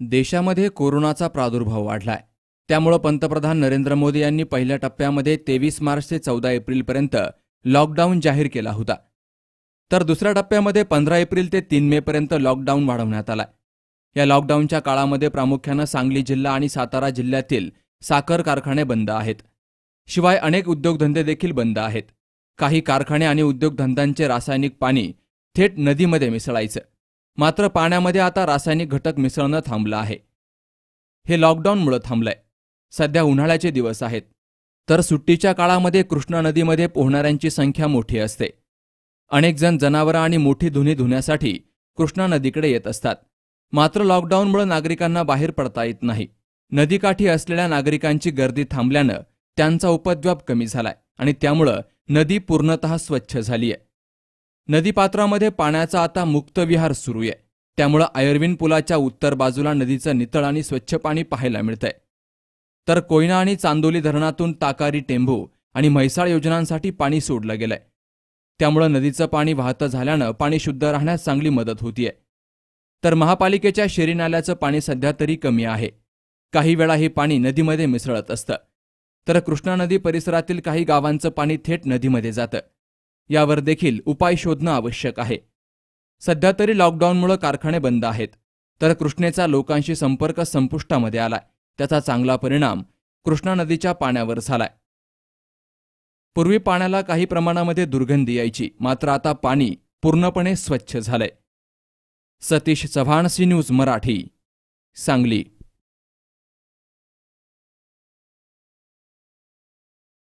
देशामध्ये कोरोनाचा प्रादुर्भाव वाढलाय त्यामुळे पंतप्रधान नरेंद्र मोदी यांनी पहिल्या टप्प्यामध्ये तेवीस मार्च ते चौदा एप्रिलपर्यंत लॉकडाऊन जाहीर केला होता तर दुसऱ्या टप्प्यामध्ये पंधरा एप्रिल ते तीन मे पर्यंत लॉकडाऊन वाढवण्यात आलाय या लॉकडाऊनच्या काळामध्ये प्रामुख्यानं सांगली जिल्हा आणि सातारा जिल्ह्यातील साखर कारखाने बंद आहेत शिवाय अनेक उद्योगधंदे देखील बंद आहेत काही कारखाने आणि उद्योगधंद्यांचे रासायनिक पाणी थेट नदीमध्ये मिसळायचं मात्र पाण्यामध्ये आता रासायनिक घटक मिसळणं थांबलं आहे हे लॉकडाऊनमुळं थांबलंय सध्या उन्हाळ्याचे दिवस आहेत तर सुट्टीच्या काळामध्ये कृष्णा नदीमध्ये पोहणाऱ्यांची संख्या मोठी असते अनेक जण जनावरं आणि मोठी धुनी धुण्यासाठी कृष्णा नदीकडे येत असतात मात्र लॉकडाऊनमुळे नागरिकांना बाहेर पडता येत नाही नदीकाठी असलेल्या नागरिकांची गर्दी थांबल्यानं त्यांचा उपद्व्याप कमी झालाय आणि त्यामुळं नदी पूर्णतः स्वच्छ झालीय नदीपात्रामध्ये पाण्याचा आता मुक्त विहार सुरू आहे त्यामुळं आयर्विन पुलाच्या उत्तर बाजूला नदीचं नितळ आणि स्वच्छ पाणी पाहायला मिळतंय तर कोयना आणि चांदोली धरणातून ताकारी टेंभू आणि म्हैसाळ योजनांसाठी पाणी सोडलं गेलंय त्यामुळं नदीचं पाणी वाहतं झाल्यानं पाणी शुद्ध राहण्यास चांगली मदत होतीये तर महापालिकेच्या शेरी नाल्याचं पाणी सध्या तरी कमी आहे काही वेळा हे पाणी नदीमध्ये मिसळत असतं तर कृष्णा नदी परिसरातील काही गावांचं पाणी थेट नदीमध्ये जातं यावर देखील उपाय शोधणं आवश्यक आहे सध्या तरी लॉकडाऊनमुळे कारखाने बंद आहेत तर कृष्णेचा लोकांशी संपर्क संपुष्टामध्ये आलाय त्याचा चांगला परिणाम कृष्णा नदीच्या पाण्यावर झालाय पूर्वी पाण्याला काही प्रमाणामध्ये दुर्गंधी यायची मात्र आता पाणी पूर्णपणे स्वच्छ झालंय सतीश चव्हाण सी न्यूज मराठी सांगली